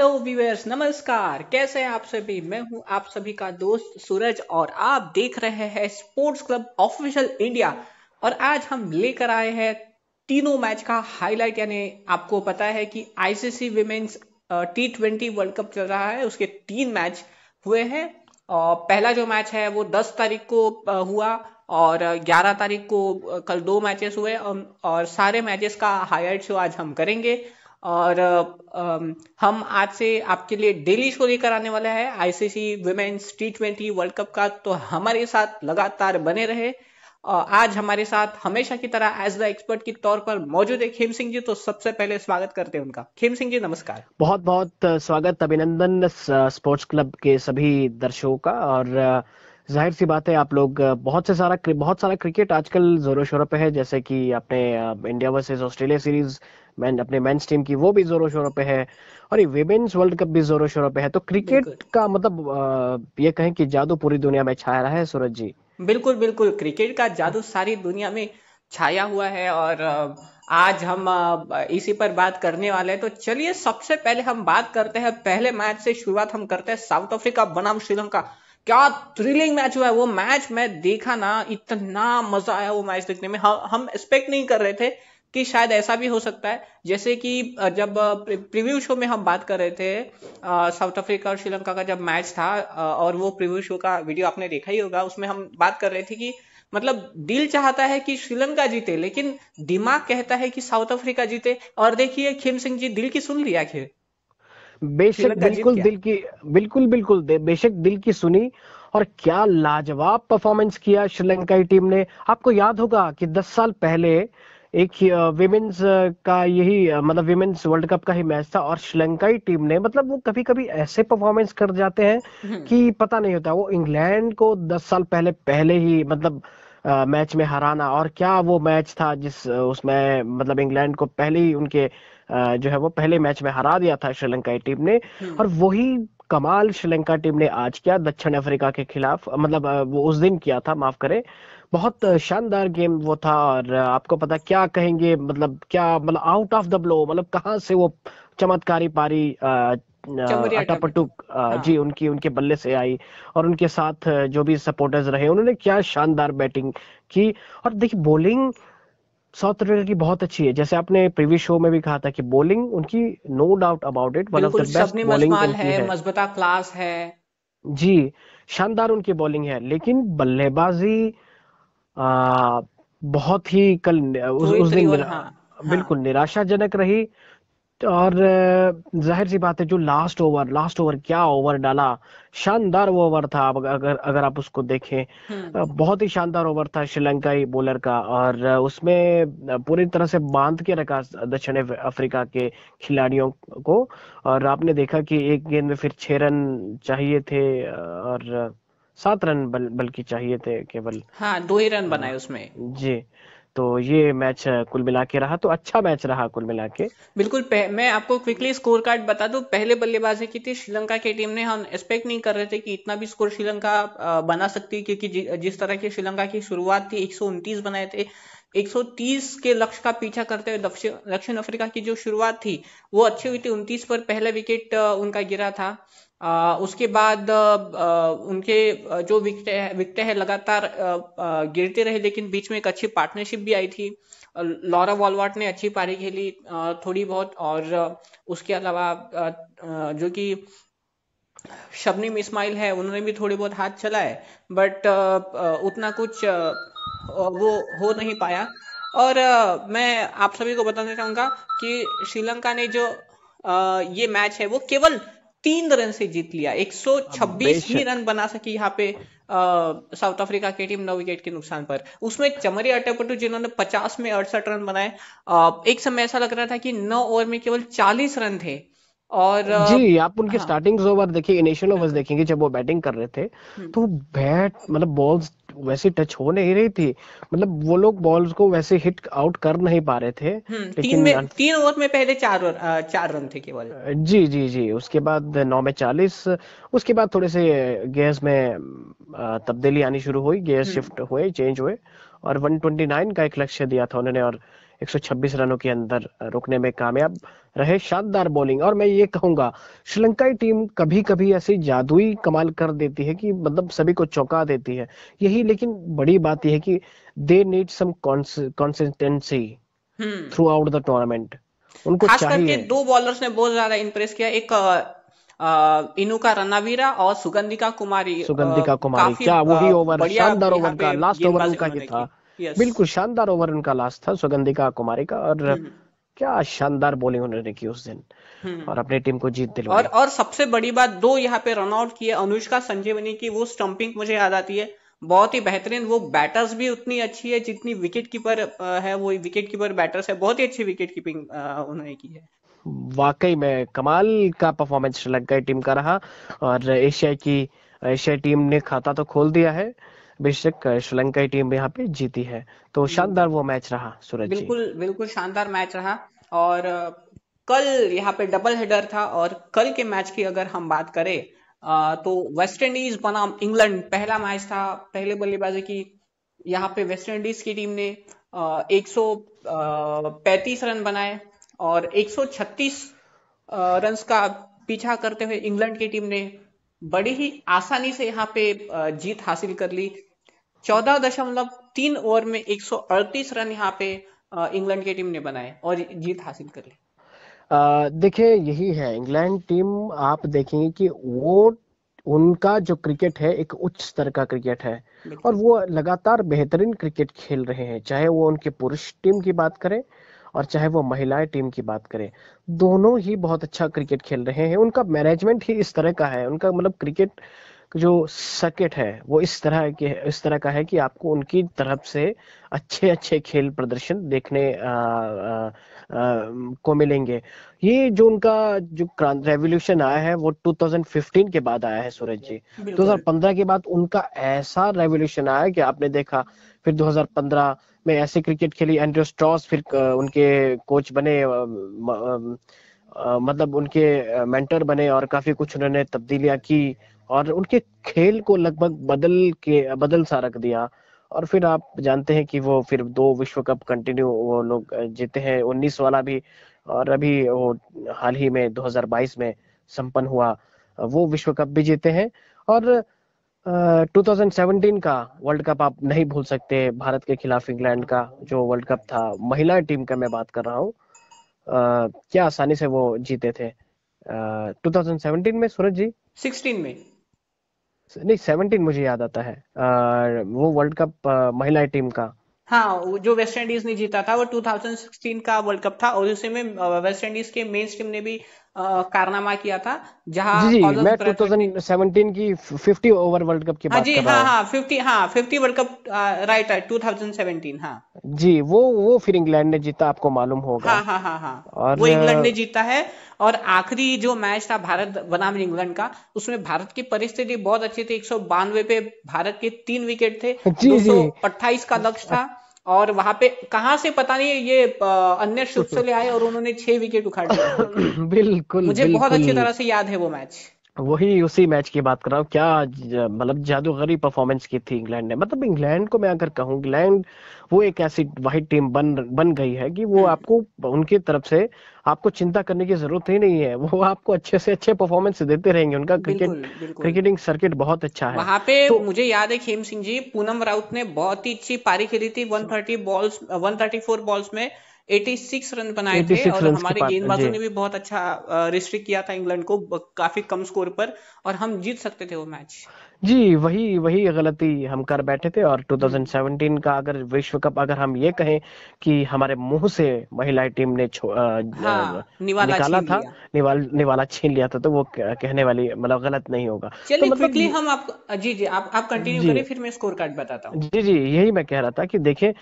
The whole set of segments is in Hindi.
हेलो व्यूअर्स नमस्कार कैसे हैं आप सभी मैं हूं आप सभी का दोस्त सूरज और आप देख रहे हैं स्पोर्ट्स क्लब ऑफिशियल इंडिया और आज हम लेकर आए हैं तीनों मैच का हाईलाइट यानी आपको पता है कि ICC women's T twenty world cup चल रहा है उसके तीन मैच हुए हैं और पहला जो मैच है वो 10 तारीख को हुआ और 11 तारीख को कल दो मैचेस हुए और सारे मैचेस का हाईलाइट शो आज हम करेंगे और हम आज से आपके लिए डेली शो लेकर आने वाला है ICC women's T twenty world cup का तो हमारे साथ लगातार बने रहे आज हमारे साथ हमेशा की तरह एज द एक्सपर्ट के तौर पर मौजूद है खेम सिंह जी तो सबसे पहले स्वागत करते हैं उनका खेम सिंह जी नमस्कार बहुत बहुत स्वागत अभिनंदन स्पोर्ट्स क्लब के सभी दर्शकों का और जाहिर सी बात है आप लोग बहुत से सारा बहुत सारा क्रिकेट आजकल जोरों शोरों पे है जैसे कि अपने इंडिया वर्सेस ऑस्ट्रेलिया सीरीज मैन अपने मेंस टीम की वो भी जोरों शोरों पे है और ये वेमेन्स वर्ल्ड कप भी जोरों शोरों पे है तो क्रिकेट का मतलब ये कहें कि जादू पूरी दुनिया में छाया रहा है सूरज जी बिल्कुल बिल्कुल क्रिकेट का जादू सारी दुनिया में छाया हुआ है और आज हम इसी पर बात करने वाले हैं तो चलिए सबसे पहले हम बात करते हैं पहले मैच से शुरुआत हम करते हैं साउथ अफ्रीका बनाम श्रीलंका क्या थ्रिलिंग मैच हुआ है वो मैच मैं देखा ना इतना मजा आया वो मैच देखने में हम हम एक्सपेक्ट नहीं कर रहे थे कि शायद ऐसा भी हो सकता है जैसे कि जब प्रीव्यू शो में हम बात कर रहे थे साउथ अफ्रीका और श्रीलंका का जब मैच था और वो प्रीव्यू शो का वीडियो आपने देखा ही होगा उसमें हम बात कर रहे थे कि मतलब दिल चाहता है कि श्रीलंका जीते लेकिन दिमाग कहता है कि साउथ अफ्रीका जीते और देखिए खेम सिंह जी दिल की सुन लिया खेल बेशक बिल्कुल दिल की बिल्कुल बिल्कुल बेशक दिल की सुनी और क्या लाजवाब परफॉर्मेंस किया की टीम ने आपको याद होगा कि 10 साल पहले एक विमेंस का यही मतलब विमेंस वर्ल्ड कप का ही मैच था और श्रीलंकाई टीम ने मतलब वो कभी कभी ऐसे परफॉर्मेंस कर जाते हैं हम्म। कि पता नहीं होता वो इंग्लैंड को 10 साल पहले पहले ही मतलब मैच में हराना और क्या वो मैच था जिस उसमें मतलब इंग्लैंड को पहले ही उनके जो है वो पहले मैच में हरा दिया था श्रीलंकाई टीम ने हम्म। और वही कमाल श्रीलंका टीम ने आज किया दक्षिण अफ्रीका के खिलाफ मतलब वो उस दिन किया था माफ करें बहुत शानदार गेम वो था और आपको पता क्या कहेंगे मतलब क्या मतलब आउट ऑफ द ब्लो मतलब कहाँ से वो चमत्कारी पारी आ, अटापटू हाँ। जी उनकी उनके बल्ले से आई और उनके साथ जो भी सपोर्टर्स रहे उन्होंने क्या शानदार बैटिंग की और देखिए बॉलिंग साउथ अफ्रीका की बहुत अच्छी है जैसे आपने प्रीवियस शो में भी कहा था कि बॉलिंग उनकी no doubt about it one of the best bowling है है। मजबूता क्लास है जी शानदार उनकी बॉलिंग है लेकिन बल्लेबाजी बहुत ही कल उस, तो उस दिन हाँ, हाँ, बिल्कुल हाँ. निराशाजनक रही और जाहिर सी बात है जो लास्ट ओवर लास्ट ओवर क्या ओवर डाला शानदार वो ओवर था अगर अगर आप उसको देखें हम्म। बहुत ही शानदार ओवर था श्रीलंकाई बॉलर का और उसमें पूरी तरह से बांध के रखा दक्षिण अफ्रीका के खिलाड़ियों को और आपने देखा कि एक गेंद में फिर छह रन चाहिए थे और सात रन बल, बल्कि चाहिए थे केवल हाँ दो ही रन हाँ। बनाए उसमें जी तो ये मैच कुल मिला के रहा तो अच्छा मैच रहा कुल मिला के बिल्कुल मैं आपको क्विकली स्कोर कार्ड बता दू पहले बल्लेबाजी की थी श्रीलंका की टीम ने हम एक्सपेक्ट नहीं कर रहे थे कि इतना भी स्कोर श्रीलंका बना सकती है क्योंकि जिस तरह की श्रीलंका की शुरुआत थी एक बनाए थे 130 के लक्ष्य का पीछा करते हुए दक्षिण अफ्रीका की जो शुरुआत थी वो अच्छी हुई थी उनतीस पर पहला विकेट उनका गिरा था आ, उसके बाद आ, उनके जो विकटें विकेट है लगातार गिरते रहे लेकिन बीच में एक अच्छी पार्टनरशिप भी आई थी लॉरा वॉलवाट ने अच्छी पारी खेली थोड़ी बहुत और उसके अलावा जो कि शबनीम इस्माइल है उन्होंने भी थोड़े बहुत हाथ चलाए बट उतना कुछ वो हो नहीं पाया और मैं आप सभी को बताना चाहूंगा कि श्रीलंका ने जो ये मैच है वो केवल तीन रन से जीत लिया 126 ही रन बना सकी यहाँ पे साउथ अफ्रीका की टीम नौ विकेट के नुकसान पर उसमें चमरी अट्टापटू जिन्होंने 50 में अड़सठ रन बनाए एक समय ऐसा लग रहा था कि नौ ओवर में केवल 40 रन थे और जी आप उनके हाँ. स्टार्टिंग ओवर देखिए इनिशियल ओवर्स देखेंगे जब वो बैटिंग कर रहे थे हम्म। तो बैट मतलब बॉल्स वैसे टच हो नहीं रही थी मतलब वो लोग बॉल्स को वैसे हिट आउट कर नहीं पा रहे थे हम्म, तीन में तीन ओवर में पहले चार रन चार रन थे केवल जी जी जी उसके बाद नौ में चालीस उसके बाद थोड़े से गेयर्स में तब्दीली आनी शुरू हुई गेयर शिफ्ट हम्म। हुए चेंज हुए और 129 का एक लक्ष्य दिया था उन्होंने और 126 रनों के अंदर रुकने में कामयाब रहे शानदार बॉलिंग और मैं ये कहूंगा श्रीलंकाई टीम कभी कभी ऐसी जादुई कमाल कर देती है कि मतलब सभी को चौंका देती है यही लेकिन बड़ी बात यह है कि they need some consistency throughout the tournament उनको खास करके दो बॉलर्स ने बहुत ज्यादा इंप्रेस किया एक इनुका रनावीरा और सुगंधिका कुमारी सुगंधिका कुमारी क्या वही ओवर शानदार ओवर का लास्ट ओवर उनका ही था yes. बिल्कुल शानदार ओवर उनका लास्ट था सुगंधिका कुमारी का और हम्म। क्या शानदार बॉलिंग उन्होंने की उस दिन हम्म। और अपने टीम को जीत दिलवाई और और सबसे बड़ी बात दो यहाँ पे रनआउट किए अनुष्का संजीवनी की वो स्टंपिंग मुझे याद आती है बहुत ही बेहतरीन वो बैटर्स भी उतनी अच्छी है जितनी विकेट कीपर है वो विकेट कीपर बैटर्स है बहुत ही अच्छी विकेट कीपिंग उन्होंने की है वाकई में कमाल का परफॉर्मेंस श्रीलंका टीम का रहा और एशिया की एशिया टीम ने खाता तो खोल दिया है बेशक श्रीलंका टीम यहाँ पे जीती है तो शानदार वो मैच रहा सूरज बिल्कुल बिल्कुल शानदार मैच रहा और कल यहाँ पे डबल हेडर था और कल के मैच की अगर हम बात करें तो वेस्ट इंडीज बनाम इंग्लैंड पहला मैच था पहले बल्लेबाजी की यहाँ पे वेस्ट इंडीज की टीम ने एक रन बनाए और 136 रन्स का पीछा करते हुए इंग्लैंड की टीम ने बड़ी ही आसानी से यहाँ पे जीत हासिल कर ली चौदह दशमलव तीन ओवर में 138 रन यहाँ पे इंग्लैंड की टीम ने बनाए और जीत हासिल कर ली देखिए यही है इंग्लैंड टीम आप देखेंगे कि वो उनका जो क्रिकेट है एक उच्च स्तर का क्रिकेट है और वो लगातार बेहतरीन क्रिकेट खेल रहे हैं चाहे वो उनके पुरुष टीम की बात करें और चाहे वो महिलाएं टीम की बात करें दोनों ही बहुत अच्छा क्रिकेट खेल रहे हैं उनका मैनेजमेंट ही इस तरह का है उनका मतलब क्रिकेट जो सर्किट है वो इस तरह के इस तरह का है कि आपको उनकी तरफ से अच्छे अच्छे खेल प्रदर्शन देखने आ, आ, आ, को मिलेंगे ये जो उनका जो रेवोल्यूशन आया है वो 2015 के बाद आया है सूरज जी 2015 के बाद उनका ऐसा रेवोल्यूशन आया कि आपने देखा फिर 2015 में ऐसे क्रिकेट खेली एंड्रो स्ट्रॉस फिर उनके कोच बने मतलब उनके मेंटर बने और काफी कुछ उन्होंने तब्दीलियां की और उनके खेल को लगभग बदल के बदल सा रख दिया और फिर आप जानते हैं कि वो फिर दो विश्व कप कंटिन्यू वो लोग जीते हैं उन्नीस वाला भी और अभी वो हाल ही में 2022 में संपन्न हुआ वो विश्व कप भी जीते हैं और आ, 2017 का वर्ल्ड कप आप नहीं भूल सकते भारत के खिलाफ इंग्लैंड का जो वर्ल्ड कप था महिला टीम का मैं बात कर रहा हूँ क्या आसानी से वो जीते थे आ, 2017 में सूरज जी 16 में नहीं सेवनटीन मुझे याद आता है वो वर्ल्ड कप महिला टीम का हाँ जो वेस्ट इंडीज ने जीता था वो 2016 का वर्ल्ड कप था और उसी में वेस्ट इंडीज के मेन टीम ने भी कारनामा किया था जहां जी, मैं 2017 की 50 ओवर वर्ल्ड कप की हाँ बात जी, कर हाँ, रहा हूं हाँ 50 हाँ 50 वर्ल्ड कप राइट है 2017 हाँ जी वो वो फिर इंग्लैंड ने जीता आपको मालूम होगा हाँ हाँ हाँ हाँ और वो इंग्लैंड ने जीता है और आखिरी जो मैच था भारत बनाम इंग्लैंड का उसमें भारत की परिस्थिति बहुत अच्छी थी एक पे भारत के तीन विकेट थे जी जी का लक्ष्य था और वहां पे कहा से पता नहीं ये अन्य शुभ से ले आए और उन्होंने छह विकेट उखाड़ दिए बिल्कुल मुझे बिल्कुल। बहुत अच्छी तरह से याद है वो मैच वही उसी मैच की बात कर रहा हूँ क्या मतलब जादूगरी परफॉर्मेंस की थी इंग्लैंड ने मतलब इंग्लैंड को मैं अगर कहूँ इंग्लैंड वो एक ऐसी वाइट टीम बन बन गई है कि वो हम्म। आपको उनकी तरफ से आपको चिंता करने की जरूरत ही नहीं है वो आपको अच्छे से अच्छे परफॉर्मेंस देते रहेंगे उनका क्रिकेट क्रिकेटिंग सर्किट बहुत अच्छा है वहां पे तो, मुझे याद है खेम सिंह जी पूनम राउत ने बहुत ही अच्छी पारी खेली थी थर्टी बॉल्स फोर बॉल्स में 86 रन बनाए थे और हमारे गेंदबाजों ने भी बहुत अच्छा रिस्ट्रिक्ट किया था इंग्लैंड को काफी कम स्कोर पर और हम जीत सकते थे वो मैच जी वही वही गलती हम कर बैठे थे और 2017 का अगर विश्व कप अगर हम ये कहें कि हमारे मुंह से महिला टीम ने हाँ, निवाला निकाला था निवाल निवाला छीन लिया था तो वो कहने वाली मतलब गलत नहीं होगा तो चलिए तो मतलब हम आप जी जी आप आप कंटिन्यू करें फिर मैं स्कोर कार्ड बताता हूँ जी जी यही मैं कह रहा था कि देखिए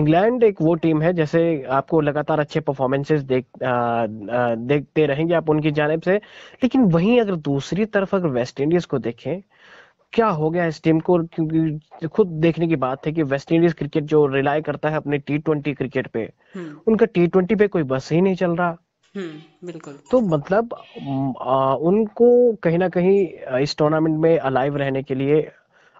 इंग्लैंड एक वो टीम है जैसे आपको लगातार अच्छे परफॉर्मेंसेस देख देखते रहेंगे आप उनकी जानब से लेकिन वहीं अगर दूसरी तरफ अगर वेस्ट इंडीज को देखें क्या हो गया इस टीम को क्योंकि खुद देखने की बात है कि वेस्ट इंडीज क्रिकेट जो रिलाय करता है अपने टी ट्वेंटी क्रिकेट पे हम्म। उनका टी ट्वेंटी पे कोई बस ही नहीं चल रहा हम्म, बिल्कुल तो मतलब आ, उनको कहीं ना कहीं इस टूर्नामेंट में अलाइव रहने के लिए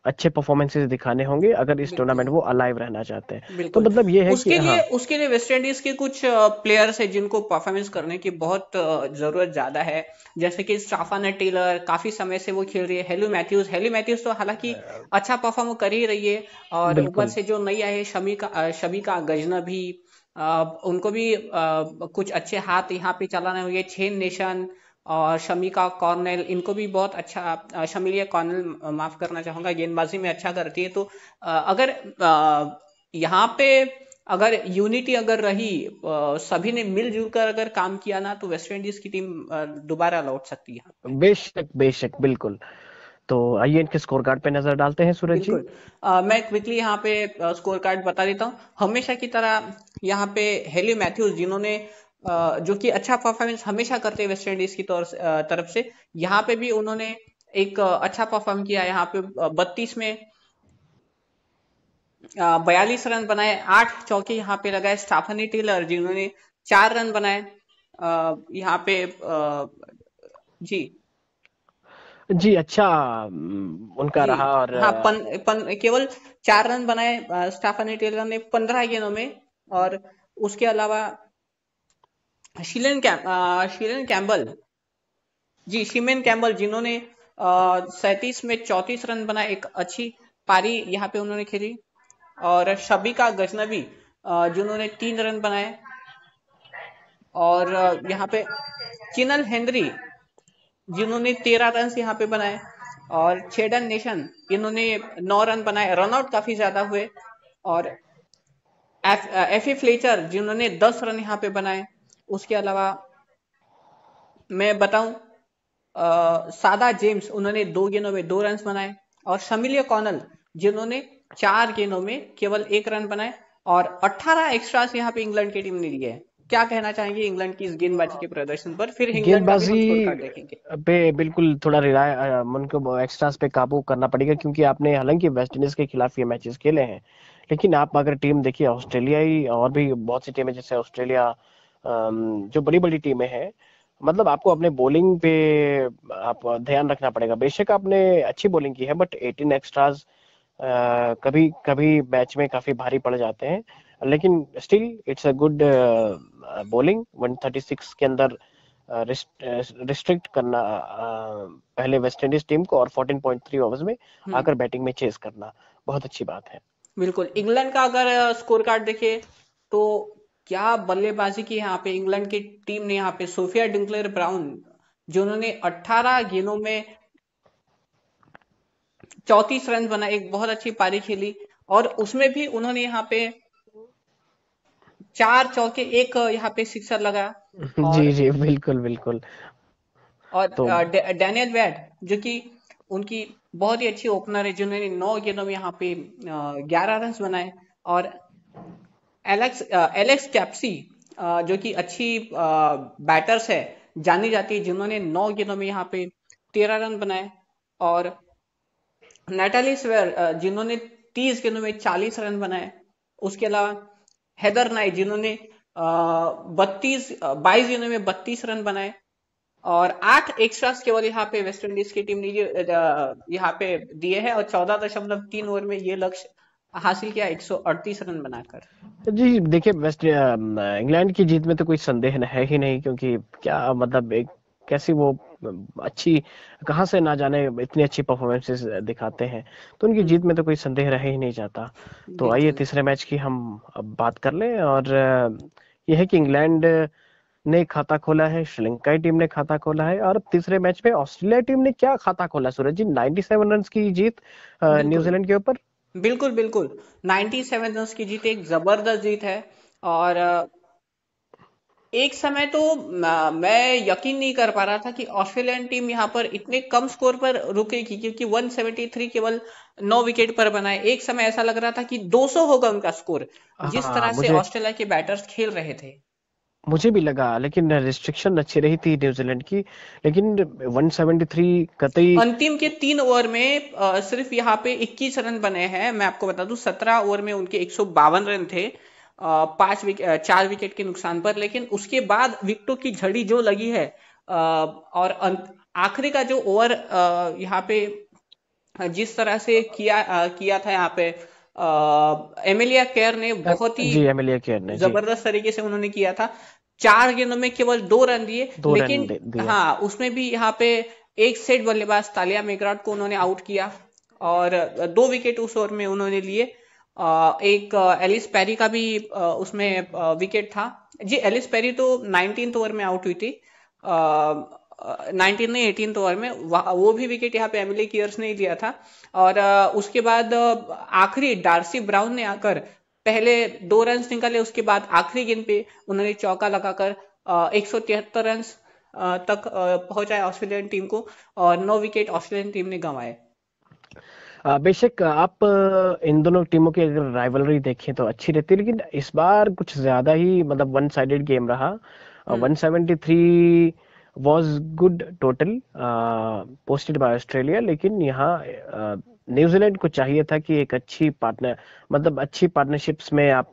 अच्छे परफॉर्मेंसेज दिखाने होंगे अगर इस टूर्नामेंट वो अलाइव रहना चाहते हैं तो मतलब ये है उसके कि लिए हाँ। उसके लिए वेस्ट इंडीज के कुछ प्लेयर्स है जिनको परफॉर्मेंस करने की बहुत जरूरत ज्यादा है जैसे कि स्टाफाना टेलर काफी समय से वो खेल रही है हेलू मैथ्यूज हेलू मैथ्यूज तो हालांकि अच्छा परफॉर्म कर ही रही है और ऊपर से जो नई आए शमी का शमी का गजना भी उनको भी कुछ अच्छे हाथ यहाँ पे चलाने हुए छेन नेशन और शमीका कॉर्नेल इनको भी बहुत अच्छा शमीलिया कॉर्नेल माफ करना चाहूंगा गेंदबाजी में अच्छा करती है तो अगर यहाँ पे अगर यूनिटी अगर रही सभी ने मिलजुल कर अगर काम किया ना तो वेस्ट इंडीज की टीम दोबारा लौट सकती है बेशक बेशक बिल्कुल तो आइए इनके स्कोर कार्ड पे नजर डालते हैं सूरज जी आ, मैं क्विकली यहाँ पे स्कोर कार्ड बता देता हूँ हमेशा की तरह यहाँ पे हेली मैथ्यूज जिन्होंने जो कि अच्छा परफॉर्मेंस हमेशा करते हैं वेस्ट इंडीज की तरफ से यहाँ पे भी उन्होंने एक अच्छा परफॉर्म किया यहाँ पे बत्तीस में बयालीस रन बनाए आठ चौके यहाँ पे लगाए स्टाफनी टेलर जिन्होंने चार रन बनाए यहाँ पे जी जी अच्छा उनका जी, रहा और हाँ पन, पन, केवल चार रन बनाए स्टाफनी टेलर ने पंद्रह गेंदों में और उसके अलावा शीलन कैम शीलन कैम्बल जी शीमेन कैम्बल जिन्होंने सैतीस में चौतीस रन बना एक अच्छी पारी यहाँ पे उन्होंने खेली और शबिका गजनबी जिन्होंने तीन रन बनाए और यहाँ पे चिनल हेनरी जिन्होंने तेरह रन यहाँ पे बनाए और छेडन नेशन इन्होंने नौ रन बनाए रनआउट काफी ज्यादा हुए और एफ, एफी फ्लेचर जिन्होंने दस रन यहाँ पे बनाए उसके अलावा मैं बताऊं सादा जेम्स उन्होंने दो गेंदों में दो रन बनाए और शमिलिया कॉनल जिन्होंने चार गेंदों में केवल एक रन बनाए और 18 एक्स्ट्रा यहाँ पे इंग्लैंड की टीम ने लिए क्या कहना चाहेंगे इंग्लैंड की इस गेंदबाजी के प्रदर्शन पर फिर गेंदबाजी पे बिल्कुल थोड़ा रिलाय मन को एक्स्ट्रा पे काबू करना पड़ेगा क्योंकि आपने हालांकि वेस्ट इंडीज के खिलाफ ये मैचेस खेले हैं लेकिन आप अगर टीम देखिए ऑस्ट्रेलिया ही और भी बहुत सी टीमें जैसे ऑस्ट्रेलिया जो बड़ी बड़ी टीमें हैं मतलब आपको अपने बॉलिंग पे आप ध्यान रखना पड़ेगा बेशक आपने अच्छी बॉलिंग की है बट एटीन एक्स्ट्राज कभी कभी मैच में काफी भारी पड़ जाते हैं लेकिन still it's a good bowling 136 के अंदर रिस्ट्रिक्ट करना पहले वेस्ट इंडीज टीम को और 14.3 ओवर्स में हम्म। आकर बैटिंग में चेस करना बहुत अच्छी बात है बिल्कुल इंग्लैंड का अगर स्कोर कार्ड देखे तो क्या बल्लेबाजी की यहाँ पे इंग्लैंड की टीम ने यहाँ पे सोफिया डिंकलर ब्राउन जिन्होंने 18 गेंदों में चौतीस रन बना एक बहुत अच्छी पारी खेली और उसमें भी उन्होंने यहाँ पे चार चौके एक यहाँ पे सिक्सर लगा जी जी बिल्कुल बिल्कुल और तो... डैनियल वैड जो कि उनकी बहुत ही अच्छी ओपनर है जिन्होंने नौ गेंदों में यहाँ पे ग्यारह रन बनाए और एलेक्स एलेक्स कैप्सी जो कि अच्छी बैटर्स है जानी जाती है जिन्होंने नौ गेंदों में यहाँ पे तेरह रन बनाए और नेटाली स्वेर जिन्होंने तीस गेंदों में चालीस रन बनाए उसके अलावा हैदर नाई जिन्होंने बत्तीस बाईस गेंदों में बत्तीस रन बनाए और आठ एक्स्ट्रा केवल यहाँ पे वेस्ट इंडीज की टीम ने यहाँ पे दिए हैं और चौदह दशमलव तीन ओवर में ये लक्ष्य हासिल किया 138 रन बनाकर जी देखिए वेस्ट इंग्लैंड की जीत में तो कोई संदेह है ही नहीं क्योंकि क्या मतलब एक कैसी वो अच्छी कहाँ से ना जाने इतनी अच्छी परफॉर्मेंसेस दिखाते हैं तो उनकी जीत में तो कोई संदेह रह ही नहीं जाता तो आइए तीसरे मैच की हम अब बात कर लें और यह है कि इंग्लैंड ने खाता खोला है श्रीलंका टीम ने खाता खोला है और तीसरे मैच में ऑस्ट्रेलिया टीम ने क्या खाता खोला सूरज जी 97 रन की जीत न्यूजीलैंड के ऊपर बिल्कुल बिल्कुल नाइनटी सेवन रन की जीत एक जबरदस्त जीत है और एक समय तो मैं यकीन नहीं कर पा रहा था कि ऑस्ट्रेलियन टीम यहां पर इतने कम स्कोर पर रुकेगी क्योंकि 173 केवल नौ विकेट पर बनाए एक समय ऐसा लग रहा था कि 200 होगा उनका स्कोर जिस हाँ, तरह से ऑस्ट्रेलिया के बैटर्स खेल रहे थे मुझे भी लगा लेकिन रिस्ट्रिक्शन अच्छी रही थी न्यूजीलैंड की लेकिन 173 कतई अंतिम के तीन ओवर में आ, सिर्फ यहाँ पे 21 रन बने हैं मैं आपको बता दू 17 ओवर में उनके एक रन थे पांच विक, चार विकेट के नुकसान पर लेकिन उसके बाद विकटों की झड़ी जो लगी है आ, और अं, आखिरी का जो ओवर यहाँ पे जिस तरह से किया किया था यहाँ पे एमिलिया केयर ने बहुत ही एमिलिया ने जबरदस्त तरीके से उन्होंने किया था चार गेंदों में केवल दो रन दिए लेकिन हाँ उसमें भी यहाँ पे एक सेट बल्लेबाज तालिया मेकराट को उन्होंने आउट किया और दो विकेट उस ओवर में उन्होंने लिए एक एलिस पैरी का भी उसमें विकेट था जी एलिस पैरी तो नाइनटीन ओवर में आउट हुई थी नाइनटीन नहीं एटीन ओवर में वो भी विकेट यहाँ पे एमिली कियर्स ने लिया था और उसके बाद आखिरी डार्सी ब्राउन ने आकर पहले दो रन निकाले उसके बाद आखिरी गेंद पे उन्होंने चौका लगाकर एक सौ तिहत्तर रन तक पहुंचाए ऑस्ट्रेलियन टीम को और नौ विकेट ऑस्ट्रेलियन टीम ने गंवाए बेशक आप इन दोनों टीमों की अगर राइवलरी देखें तो अच्छी रहती लेकिन इस बार कुछ ज्यादा ही मतलब वन साइडेड गेम रहा one seventy three was good total posted by Australia लेकिन यहाँ न्यूजीलैंड को चाहिए था कि एक अच्छी पार्टनर मतलब अच्छी पार्टनरशिप्स में आप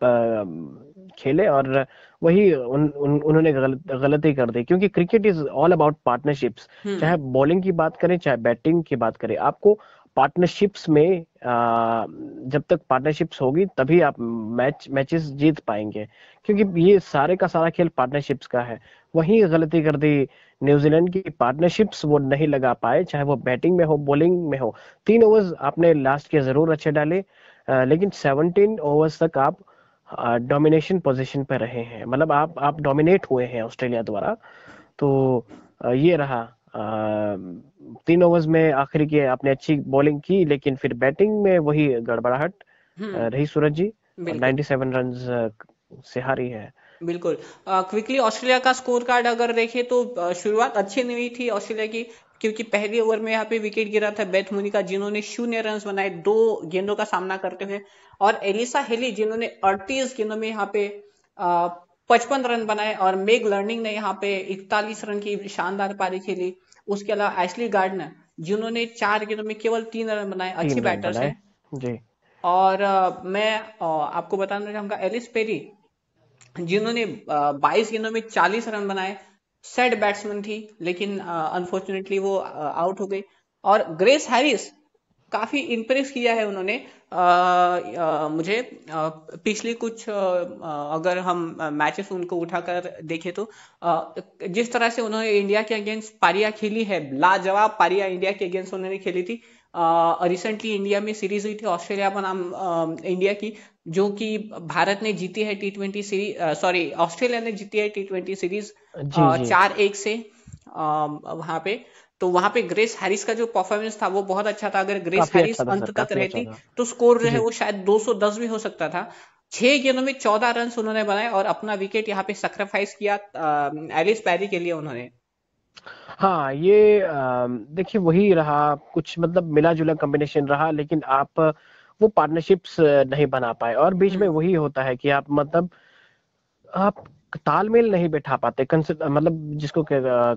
खेले और वही उन, उन, उन्होंने गल, गलती कर दी क्योंकि cricket is all about partnerships चाहे बॉलिंग की बात करें चाहे बैटिंग की बात करें आपको पार्टनरशिप्स में आ, जब तक पार्टनरशिप्स होगी तभी आप मैच मैचेस जीत पाएंगे क्योंकि ये सारे का सारा खेल पार्टनरशिप्स का है वही गलती कर दी न्यूजीलैंड की पार्टनरशिप्स वो नहीं लगा पाए चाहे वो बैटिंग में हो बॉलिंग में हो तीन ओवर्स आपने लास्ट के जरूर अच्छे डाले लेकिन 17 ओवर्स तक आप डोमिनेशन पोजीशन पर रहे हैं मतलब आप आप डोमिनेट हुए हैं ऑस्ट्रेलिया द्वारा तो ये रहा तीन ओवर्स में आखिरी के आपने अच्छी बॉलिंग की लेकिन फिर बैटिंग में वही गड़बड़ाहट हम्म। रही सूरज जी 97 रन से हारी है बिल्कुल क्विकली ऑस्ट्रेलिया का स्कोर कार्ड अगर देखें तो शुरुआत अच्छी नहीं हुई थी ऑस्ट्रेलिया की क्योंकि पहले ओवर में यहाँ पे विकेट गिरा था बैथ मुनी का जिन्होंने शून्य रन बनाए दो गेंदों का सामना करते हुए और एलिसा हेली जिन्होंने अड़तीस गेंदों में यहाँ पे पचपन रन बनाए और मेग लर्निंग ने यहाँ पे इकतालीस रन की शानदार पारी खेली उसके अलावा एशली गार्डनर जिन्होंने चार गेंदों में केवल तीन रन बनाए अच्छी बैटर्स है जी और मैं आपको बताना चाहूंगा एलिस पेरी जिन्होंने बाईस गेंदों में चालीस रन बनाए सेट बैट्समैन थी लेकिन अनफॉर्चुनेटली वो आउट हो गई और ग्रेस हैरिस काफी इंप्रेस किया है उन्होंने मुझे पिछले कुछ आ, अगर हम मैचेस उनको उठाकर देखें तो आ, जिस तरह से उन्होंने इंडिया के अगेंस्ट पारिया खेली है लाजवाब पारिया इंडिया के अगेंस्ट उन्होंने खेली थी रिसेंटली इंडिया में सीरीज हुई थी ऑस्ट्रेलिया बनाम इंडिया की जो कि भारत ने जीती है T twenty series sorry Australia ने जीती है टी ट्वेंटी सीरीज चार एक से वहां पे तो वहां पे ग्रेस हैरिस का जो परफॉर्मेंस था वो बहुत अच्छा था अगर ग्रेस अच्छा हैरिस अंत तक रहती अच्छा तो स्कोर जो है वो शायद 210 भी हो सकता था छह गेंदों में चौदह रन उन्होंने बनाए और अपना विकेट यहाँ पे सेक्रीफाइस किया एलिस पैरी के लिए उन्होंने हाँ ये देखिए वही रहा कुछ मतलब मिला जुला कॉम्बिनेशन रहा लेकिन आप वो पार्टनरशिप्स नहीं बना पाए और बीच में हम्म। वही होता है कि आप मतलब आप तालमेल नहीं बैठा पाते मतलब जिसको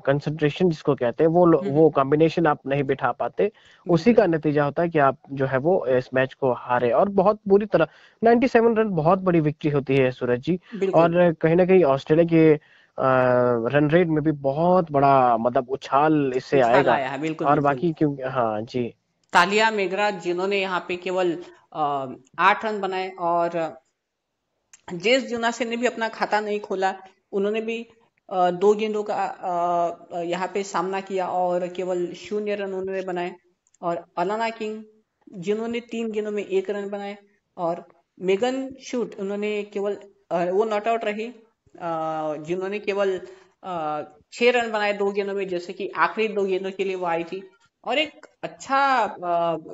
कंसंट्रेशन जिसको कहते हैं वो वो कॉम्बिनेशन हम्म। आप नहीं बैठा पाते उसी का हम्म। नतीजा होता है कि आप जो है वो इस मैच को हारे और बहुत बुरी तरह 97 रन बहुत बड़ी विक्ट्री होती है सूरज जी और कहीं ना कहीं ऑस्ट्रेलिया के रन रेट में भी बहुत बड़ा मतलब उछाल इससे आएगा और बाकी क्योंकि हाँ जी तालिया मेघरा जिन्होंने यहाँ पे केवल आठ रन बनाए और जेस जुनासे ने भी अपना खाता नहीं खोला उन्होंने भी दो गेंदों का यहाँ पे सामना किया और केवल शून्य रन उन्होंने बनाए और अलाना किंग जिन्होंने तीन गेंदों में एक रन बनाए और मेगन शूट उन्होंने केवल वो नॉट आउट रही जिन्होंने केवल छह रन बनाए दो गेंदों में जैसे कि आखिरी दो गेंदों के लिए वो आई थी और एक अच्छा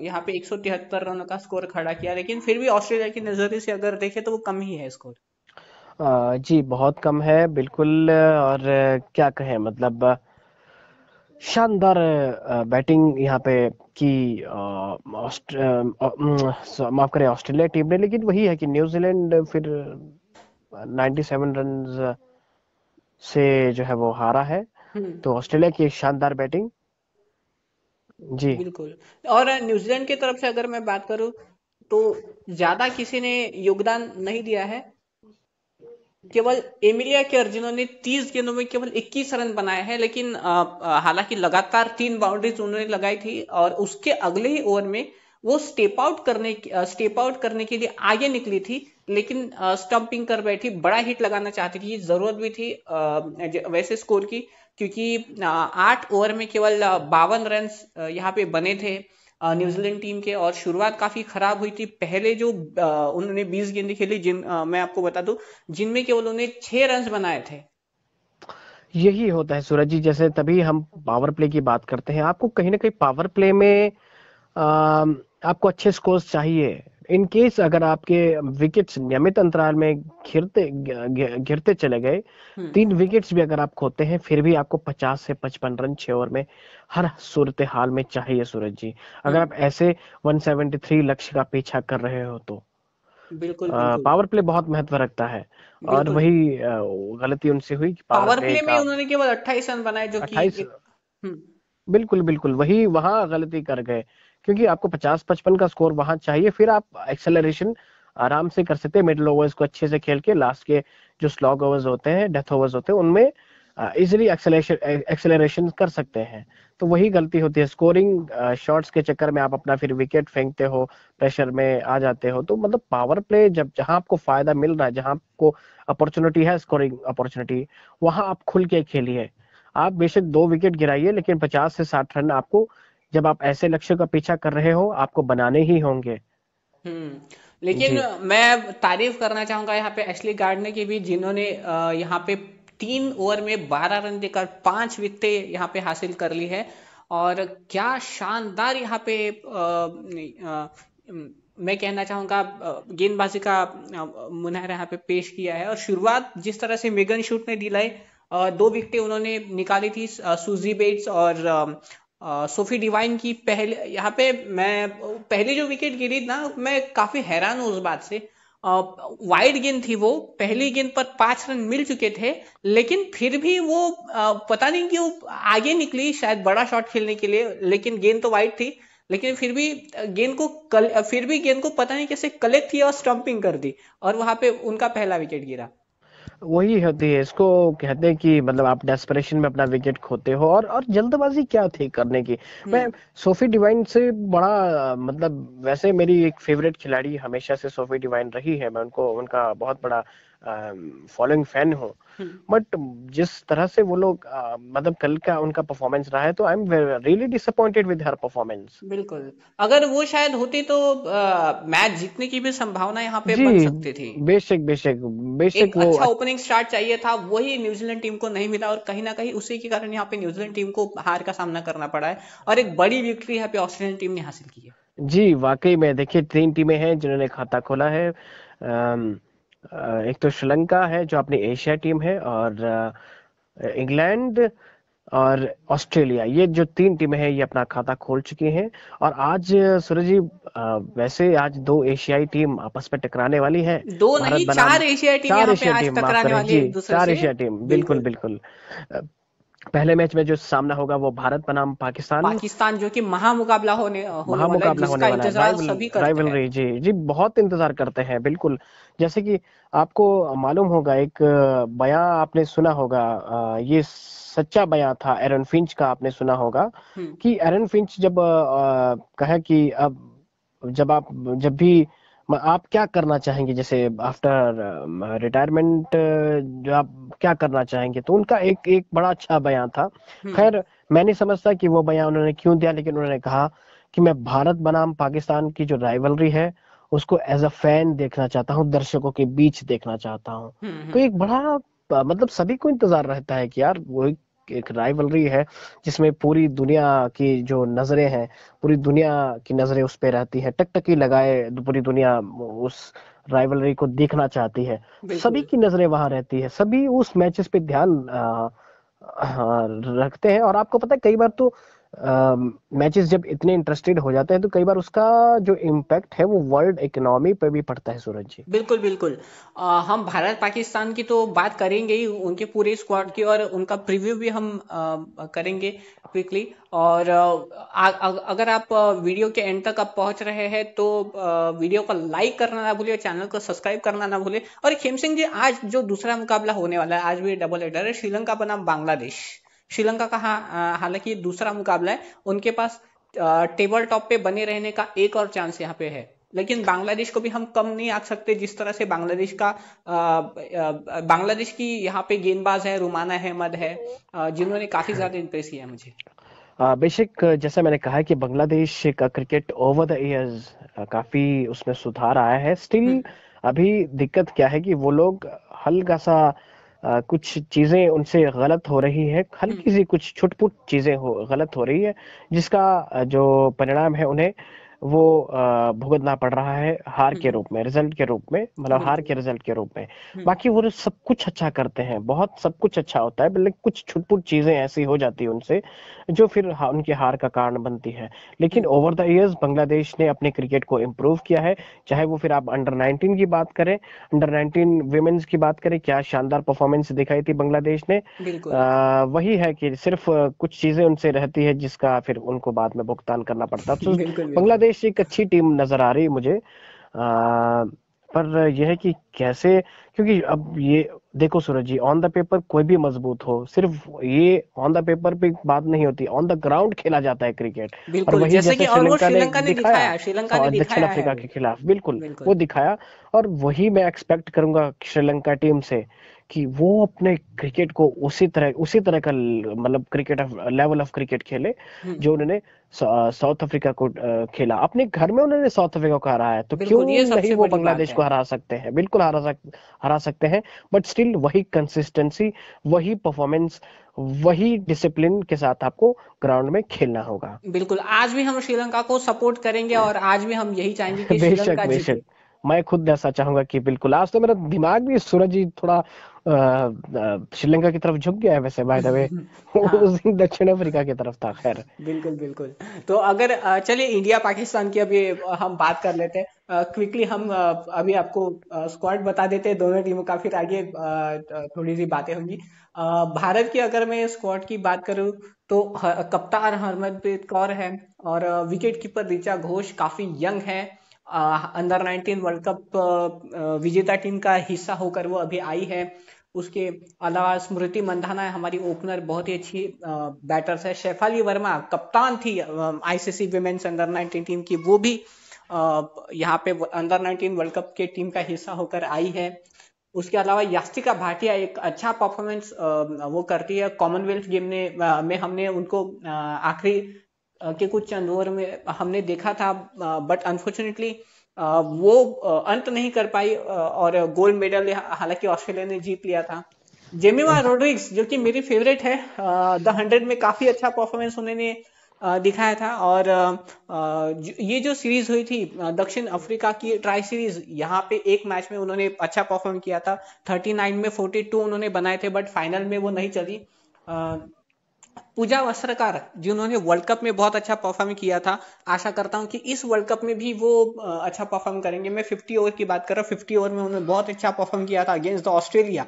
यहाँ पे एक सौ तिहत्तर का स्कोर खड़ा किया लेकिन फिर भी ऑस्ट्रेलिया की नजर से अगर देखे तो वो कम ही है स्कोर जी बहुत कम है बिल्कुल और क्या कहें मतलब शानदार बैटिंग यहाँ पे की माफ करें ऑस्ट्रेलिया टीम ने लेकिन वही है कि न्यूजीलैंड फिर 97 रन से जो है वो हारा है हम्म। तो ऑस्ट्रेलिया की शानदार बैटिंग जी बिल्कुल और न्यूजीलैंड की तरफ से अगर मैं बात करूं तो ज्यादा किसी ने योगदान नहीं दिया है केवल एमिलिया केयर जिन्होंने 30 गेंदों में केवल 21 रन बनाए हैं लेकिन हालांकि लगातार तीन बाउंड्रीज उन्होंने लगाई थी और उसके अगले ही ओवर में वो स्टेप आउट करने स्टेप आउट करने के लिए आगे निकली थी लेकिन स्टंपिंग कर बैठी बड़ा हिट लगाना चाहती थी जरूरत भी थी वैसे स्कोर की क्योंकि आठ ओवर में केवल बावन रन यहाँ पे बने थे न्यूजीलैंड टीम के और शुरुआत काफी खराब हुई थी पहले जो उन्होंने बीस गेंद खेली जिन मैं आपको बता दू जिनमें केवल उन्हें छह रन बनाए थे यही होता है सूरज जी जैसे तभी हम पावर प्ले की बात करते हैं आपको कहीं ना कहीं पावर प्ले में आ, आपको अच्छे स्कोर्स चाहिए इन केस अगर आपके विकेट्स नियमित अंतराल में घिरते घिरते चले गए हम्म। तीन विकेट्स भी अगर आप खोते हैं फिर भी आपको 50 से 55 रन छह ओवर में हर सूरत हाल में चाहिए सूरज जी अगर हम्म। आप ऐसे 173 लक्ष्य का पीछा कर रहे हो तो बिल्कुल, बिल्कुल पावर प्ले बहुत महत्व रखता है और वही गलती उनसे हुई कि पावर, पावर प्ले प्ले में उन्होंने केवल 28 रन बनाए जो 28 हम्म। बिल्कुल बिल्कुल वही वहां गलती कर गए क्योंकि आपको 50-55 का स्कोर वहां चाहिए फिर आप एक्सेलरेशन आराम से कर सकते हैं मिडल ओवर्स को अच्छे से खेल के लास्ट के जो स्लॉग ओवर्स होते हैं डेथ ओवर्स होते हैं उनमें इजिली एक्सेलरेशन कर सकते हैं तो वही गलती होती है स्कोरिंग शॉट्स के चक्कर में आप अपना फिर विकेट फेंकते हो प्रेशर में आ जाते हो तो मतलब पावर प्ले जब जहां आपको फायदा मिल रहा है जहां आपको अपॉर्चुनिटी है स्कोरिंग अपॉर्चुनिटी वहां आप खुल के खेलिए आप बेशक दो विकेट गिराइए लेकिन पचास से साठ रन आपको जब आप ऐसे लक्ष्य का पीछा कर रहे हो आपको बनाने ही होंगे हम्म, लेकिन मैं तारीफ करना चाहूंगा यहाँ पे एशली गार्डनर की भी जिन्होंने यहाँ पे तीन ओवर में बारह रन देकर पांच विकेटें यहाँ पे हासिल कर ली है और क्या शानदार यहाँ पे आ, आ, मैं कहना चाहूंगा गेंदबाजी का मुनहर यहाँ पे पेश किया है और शुरुआत जिस तरह से मेगन शूट ने दिलाई दो विकटें उन्होंने निकाली थी सुजी बेट्स और सोफी डिवाइन की पहले यहाँ पे मैं पहले जो विकेट गिरी ना मैं काफी हैरान हूँ उस बात से वाइड गेंद थी वो पहली गेंद पर पांच रन मिल चुके थे लेकिन फिर भी वो आ, पता नहीं क्यों आगे निकली शायद बड़ा शॉट खेलने के लिए लेकिन गेंद तो वाइड थी लेकिन फिर भी गेंद को कल फिर भी गेंद को पता नहीं कैसे कलेक्ट किया और स्टंपिंग कर दी और वहां पे उनका पहला विकेट गिरा वही होती है इसको कहते हैं कि मतलब आप डेस्परेशन में अपना विकेट खोते हो और और जल्दबाजी क्या थी करने की हम्म। मैं सोफी डिवाइन से बड़ा मतलब वैसे मेरी एक फेवरेट खिलाड़ी हमेशा से सोफी डिवाइन रही है मैं उनको उनका बहुत बड़ा फॉलोइंग फैन हो बट हम्म। जिस तरह से वो लोग मतलब कल का उनका परफॉर्मेंस रहा है तो I am really disappointed with her performance बिल्कुल अगर वो शायद होती तो मैच जीतने की भी संभावना यहाँ पे बन सकती थी बेशक बेशक बेशक एक वो अच्छा ओपनिंग स्टार्ट चाहिए था वही न्यूजीलैंड टीम को नहीं मिला और कहीं ना कहीं उसी के कारण यहाँ पे न्यूजीलैंड टीम को हार का सामना करना पड़ा है और एक बड़ी विक्ट्री यहाँ पे ऑस्ट्रेलियन टीम ने हासिल की है जी वाकई में देखिए तीन टीमें हैं जिन्होंने खाता खोला है एक तो श्रीलंका है जो अपनी एशिया टीम है और इंग्लैंड और ऑस्ट्रेलिया ये जो तीन टीमें हैं ये अपना खाता खोल चुकी हैं और आज सूरज जी वैसे आज दो एशियाई टीम आपस में टकराने वाली है दो नहीं चार एशियाई टीम चार एशियाई टीम हाँ, जी चार एशियाई टीम बिल्कुल बिल्कुल पहले मैच में जो सामना होगा वो भारत बनाम पाकिस्तान पाकिस्तान जो कि महामुकाबला होने महामुकाबला होने वाला है राइवल, सभी राइवलरी जी जी बहुत इंतजार करते हैं बिल्कुल जैसे कि आपको मालूम होगा एक बयान आपने सुना होगा ये सच्चा बयान था एरन फिंच का आपने सुना होगा हम्म। कि एरन फिंच जब कहे कि अब जब आप जब भी आप क्या करना चाहेंगे जैसे आफ्टर रिटायरमेंट जो आप क्या करना चाहेंगे तो उनका एक एक बड़ा अच्छा बयान था हम्म। खैर मैं नहीं समझता कि वो बयान उन्होंने क्यों दिया लेकिन उन्होंने कहा कि मैं भारत बनाम पाकिस्तान की जो राइवलरी है उसको एज अ फैन देखना चाहता हूँ दर्शकों के बीच देखना चाहता हूँ हम्म, हम्म। तो एक बड़ा मतलब सभी को इंतजार रहता है कि यार वो एक राइवलरी है जिसमें पूरी दुनिया की जो नजरें हैं पूरी दुनिया की नजरें उस पर रहती है टकटकी लगाए पूरी दुनिया उस राइवलरी को देखना चाहती है सभी की नजरें वहां रहती है सभी उस मैचेस पे ध्यान आ, आ, रखते हैं और आपको पता है कई बार तो मैचेस जब इतने इंटरेस्टेड हो जाते हैं तो कई बार उसका जो इम्पैक्ट है वो वर्ल्ड इकोनॉमी पे भी पड़ता है सूरज जी बिल्कुल बिल्कुल आ, हम भारत पाकिस्तान की तो बात करेंगे ही उनके पूरे स्क्वाड की और उनका प्रीव्यू भी हम आ, करेंगे क्विकली और आ, आ, अगर आप वीडियो के एंड तक आप पहुंच रहे हैं तो आ, वीडियो को लाइक करना ना भूलिए चैनल को सब्सक्राइब करना ना भूलिए और खेम सिंह जी आज जो दूसरा मुकाबला होने वाला है आज भी डबल एडर है श्रीलंका बनाम बांग्लादेश श्रीलंका का हाँ हालांकि दूसरा मुकाबला है उनके पास टेबल टॉप पे बने रहने का एक और चांस यहाँ पे है लेकिन बांग्लादेश को भी हम कम नहीं आ सकते जिस तरह से बांग्लादेश का बांग्लादेश की यहाँ पे गेंदबाज है रुमाना अहमद है, है जिन्होंने काफी ज्यादा इंप्रेस किया मुझे बेशक जैसा मैंने कहा है कि बांग्लादेश का क्रिकेट ओवर द इयर्स काफी उसमें सुधार आया है स्टिल हम्म। अभी दिक्कत क्या है कि वो लोग हल्का सा कुछ चीज़ें उनसे गलत हो रही है हल्की हम्म। सी कुछ छुटपुट चीज़ें हो गलत हो रही है जिसका जो परिणाम है उन्हें वो भुगतना पड़ रहा है हार के हम्म। रूप में रिजल्ट के रूप में मतलब हार के रिजल्ट के रूप में हम्म। बाकी वो सब कुछ अच्छा करते हैं बहुत सब कुछ अच्छा होता है लेकिन कुछ छुटपुट चीजें ऐसी हो जाती है उनसे जो फिर उनके हार का कारण बनती है लेकिन ओवर द इयर्स बांग्लादेश ने अपने क्रिकेट को इम्प्रूव किया है चाहे वो फिर आप अंडर नाइनटीन की बात करें अंडर नाइनटीन वेमेन्स की बात करें क्या शानदार परफॉर्मेंस दिखाई थी बांग्लादेश ने वही है कि सिर्फ कुछ चीजें उनसे रहती है जिसका फिर उनको बाद में भुगतान करना पड़ता है तो बांग्लादेश बांग्लादेश एक अच्छी टीम नजर आ रही है मुझे आ, पर यह है कि कैसे क्योंकि अब ये देखो Suraj ji on the paper कोई भी मजबूत हो सिर्फ ये ऑन द पेपर पे बात नहीं होती ऑन द ग्राउंड खेला जाता है क्रिकेट और वही जैसे, जैसे श्रीलंका ने, ने दिखाया श्रीलंका ने दक्षिण अफ्रीका के खिलाफ बिल्कुल, बिल्कुल वो दिखाया और वही मैं एक्सपेक्ट करूंगा श्रीलंका टीम से कि वो अपने क्रिकेट को उसी तरह उसी तरह का मतलब क्रिकेट लेवल ऑफ क्रिकेट खेले हम्म। जो उन्होंने साउथ अफ्रीका को खेला अपने घर में उन्होंने साउथ अफ्रीका को हराया तो क्यों नहीं वो बांग्लादेश को हरा सकते हैं बिल्कुल हरा सक, हरा सकते हैं बट स्टिल वही कंसिस्टेंसी वही परफॉर्मेंस वही डिसिप्लिन के साथ आपको ग्राउंड में खेलना होगा बिल्कुल आज भी हम श्रीलंका को सपोर्ट करेंगे और आज भी हम यही चाहेंगे कि बेशक बेशक मैं खुद ऐसा चाहूंगा कि बिल्कुल आज तो मेरा दिमाग भी सूरज जी थोड़ा श्रीलंका की तरफ झुक गया है वैसे बाय द वे दक्षिण अफ्रीका की तरफ था खैर बिल्कुल बिल्कुल तो अगर चलिए इंडिया पाकिस्तान की अभी हम बात कर लेते हैं क्विकली हम अभी आपको स्क्वाड बता देते हैं दोनों टीमों का फिर आगे थोड़ी सी बातें होंगी भारत की अगर मैं स्क्वाड की बात करूं तो कप्तान हरमनप्रीत कौर है और विकेट कीपर रिचा घोष काफी यंग है अंडर 19 वर्ल्ड कप विजेता टीम का हिस्सा होकर वो अभी आई है उसके अलावा स्मृति मंधाना है हमारी ओपनर बहुत ही अच्छी बैटर्स है शेफाली वर्मा कप्तान थी आईसीसी वुमेन्स अंडर 19 टीम की वो भी यहाँ पे अंडर 19 वर्ल्ड कप के टीम का हिस्सा होकर आई है उसके अलावा यास्तिका भाटिया एक अच्छा परफॉर्मेंस वो करती है कॉमनवेल्थ गेम ने में हमने उनको आखिरी के कुछ चंद ओवर में हमने देखा था बट अनफॉर्चुनेटली वो अंत नहीं कर पाई और गोल्ड मेडल हालांकि ऑस्ट्रेलिया ने जीत लिया था जेमिमा हम्म। रोड्रिक्स जो कि मेरी फेवरेट है द हंड्रेड में काफी अच्छा परफॉर्मेंस उन्होंने दिखाया था और ये जो सीरीज हुई थी दक्षिण अफ्रीका की ट्राई सीरीज यहाँ पे एक मैच में उन्होंने अच्छा परफॉर्म किया था 39 में 42 उन्होंने बनाए थे बट फाइनल में वो नहीं चली पूजा वस्त्रकार जिन्होंने वर्ल्ड कप में बहुत अच्छा परफॉर्म किया था आशा करता हूं कि इस वर्ल्ड कप में भी वो अच्छा परफॉर्म करेंगे मैं फिफ्टी ओवर की बात कर रहा हूँ फिफ्टी ओवर में उन्होंने बहुत अच्छा परफॉर्म किया था अगेंस्ट द ऑस्ट्रेलिया